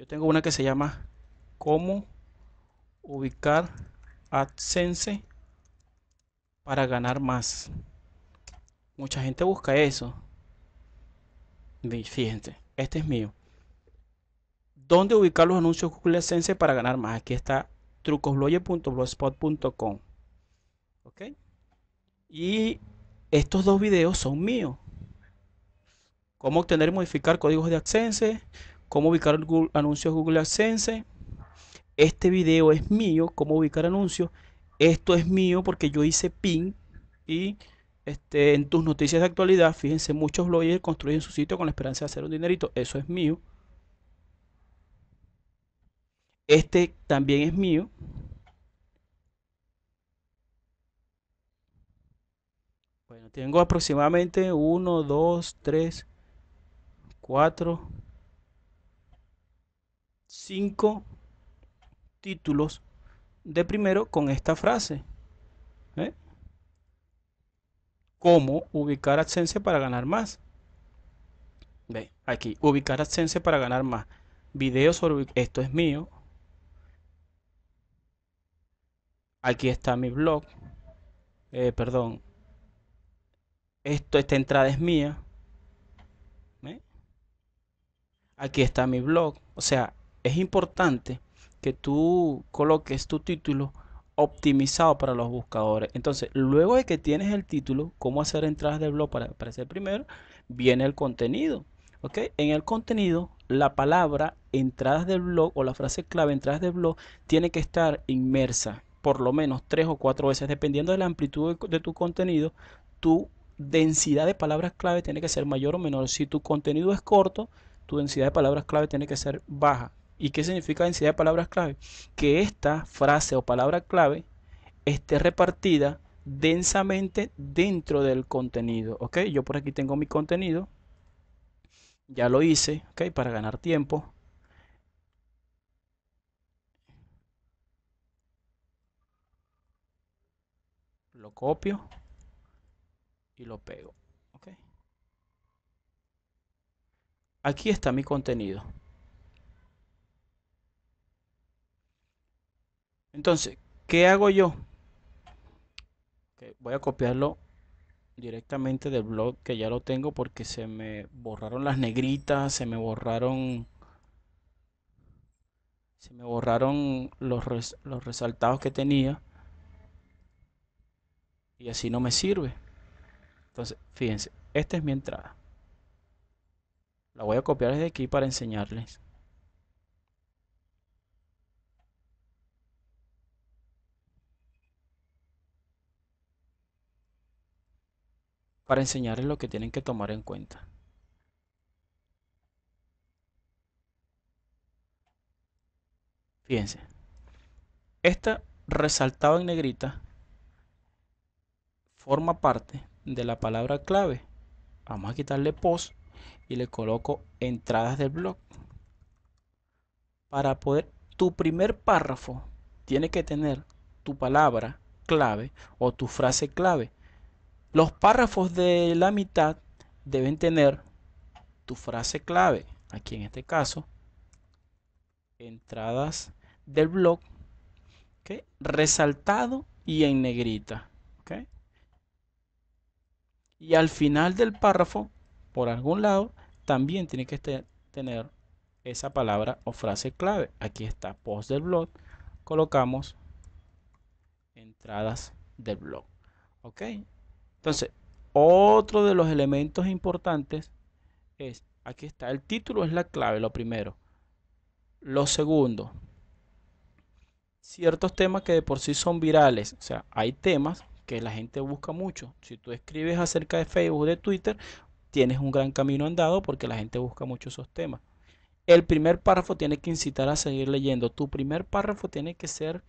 Yo tengo una que se llama cómo ubicar AdSense para ganar más. Mucha gente busca eso. Fíjense, este es mío. ¿Dónde ubicar los anuncios Google AdSense para ganar más? Aquí está trucosblogger.blogspot.com. ¿Ok? Y estos dos videos son míos. Cómo obtener y modificar códigos de AdSense, cómo ubicar anuncios Google AdSense. Este video es mío, cómo ubicar anuncios. Esto es mío porque yo hice pin y este, en tus noticias de actualidad, fíjense, muchos bloggers construyen su sitio con la esperanza de hacer un dinerito. Eso es mío. Este también es mío. Bueno, tengo aproximadamente 1, 2, 3, 4, cinco títulos de primero con esta frase. ¿eh? ¿Cómo ubicar AdSense para ganar más? ¿Ve? Aquí, ubicar AdSense para ganar más. Videos sobre esto es mío. Aquí está mi blog. Eh, perdón. Esto, esta entrada es mía. ¿Eh? Aquí está mi blog. O sea, es importante que tú coloques tu título optimizado para los buscadores. Entonces, luego de que tienes el título, cómo hacer entradas de blog para aparecer primero, viene el contenido. ¿ok? En el contenido, la palabra entradas de blog o la frase clave entradas de blog tiene que estar inmersa por lo menos tres o cuatro veces, dependiendo de la amplitud de tu contenido, tu densidad de palabras clave tiene que ser mayor o menor. Si tu contenido es corto, tu densidad de palabras clave tiene que ser baja. ¿Y qué significa densidad de palabras clave? Que esta frase o palabra clave esté repartida densamente dentro del contenido. ¿Ok? Yo por aquí tengo mi contenido. Ya lo hice, Para ganar tiempo. Lo copio y lo pego. ¿Ok? Aquí está mi contenido. Entonces, ¿qué hago yo? voy a copiarlo directamente del blog que ya lo tengo porque se me borraron las negritas, se me borraron se me borraron los, los resaltados que tenía y así no me sirve. Entonces, fíjense, esta es mi entrada. La voy a copiar desde aquí para enseñarles. para enseñarles lo que tienen que tomar en cuenta. Fíjense, esta resaltado en negrita forma parte de la palabra clave. Vamos a quitarle post y le coloco entradas del blog. Para poder, tu primer párrafo tiene que tener tu palabra clave o tu frase clave los párrafos de la mitad deben tener tu frase clave, aquí en este caso, entradas del blog, ¿okay? resaltado y en negrita. Y al final del párrafo, por algún lado, también tiene que tener esa palabra o frase clave. Aquí está, post del blog, colocamos entradas del blog. ¿Ok? Entonces, otro de los elementos importantes es, aquí está, el título es la clave, lo primero. Lo segundo, ciertos temas que de por sí son virales. O sea, hay temas que la gente busca mucho. Si tú escribes acerca de Facebook, o de Twitter, tienes un gran camino andado porque la gente busca mucho esos temas. El primer párrafo tiene que incitar a seguir leyendo. Tu primer párrafo tiene que ser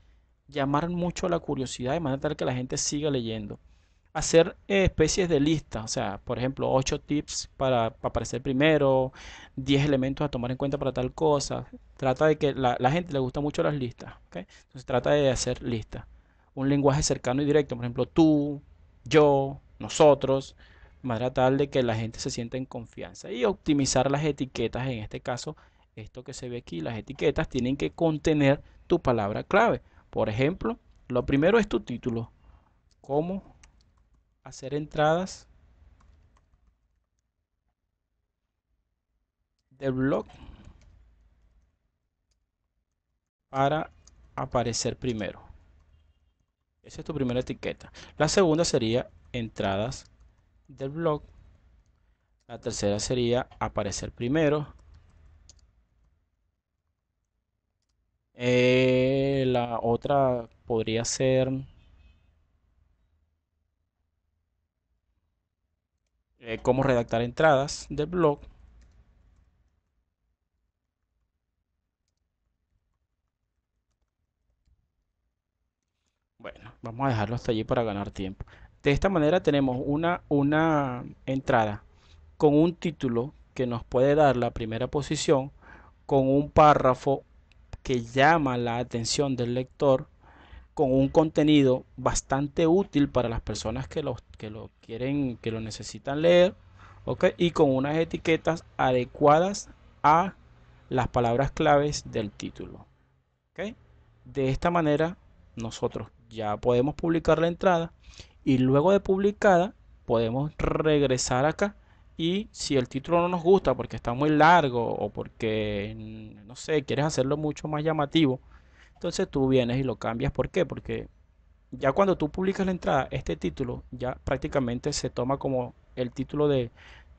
llamar mucho la curiosidad de manera tal que la gente siga leyendo hacer eh, especies de listas, o sea, por ejemplo, 8 tips para, aparecer primero, 10 elementos a tomar en cuenta para tal cosa. Trata de que la, gente le gusta mucho las listas, ¿ok? Entonces trata de hacer listas. Un lenguaje cercano y directo, por ejemplo, tú, yo, nosotros, más manera tal de que la gente se sienta en confianza y optimizar las etiquetas, en este caso, esto que se ve aquí, las etiquetas tienen que contener tu palabra clave. Por ejemplo, lo primero es tu título, cómo hacer entradas Del blog para aparecer primero. Esa es tu primera etiqueta. La segunda sería entradas del blog. La tercera sería aparecer primero. Eh, la otra podría ser Eh, cómo redactar entradas del blog. Bueno, vamos a dejarlo hasta allí para ganar tiempo. De esta manera tenemos una, una entrada con un título que nos puede dar la primera posición, con un párrafo que llama la atención del lector con un contenido bastante útil para las personas que lo, que lo quieren, que lo necesitan leer, y con unas etiquetas adecuadas a las palabras claves del título. De esta manera, nosotros ya podemos publicar la entrada y luego de publicada podemos regresar acá y si el título no nos gusta porque está muy largo o porque, no sé, quieres hacerlo mucho más llamativo, entonces tú vienes y lo cambias. ¿Por qué? Porque ya cuando tú publicas la entrada, este título ya prácticamente se toma como el título de,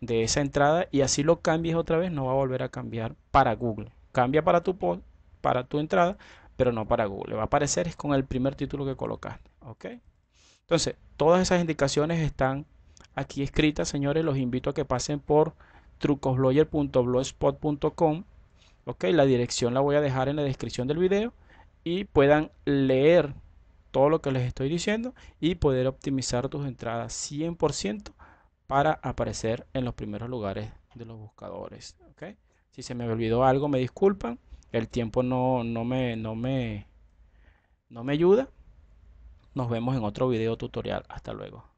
esa entrada y así lo cambies otra vez, no va a volver a cambiar para Google. Cambia para tu post, para tu entrada, pero no para Google. Va a aparecer con el primer título que colocaste. ¿Ok? Entonces, todas esas indicaciones están aquí escritas, señores. Los invito a que pasen por trucosblogger.blogspot.com. Ok, la dirección la voy a dejar en la descripción del video y puedan leer todo lo que les estoy diciendo y poder optimizar tus entradas 100% para aparecer en los primeros lugares de los buscadores. Si se me olvidó algo, me disculpan. El tiempo no, no, me, no, me, no me ayuda. Nos vemos en otro video tutorial. Hasta luego.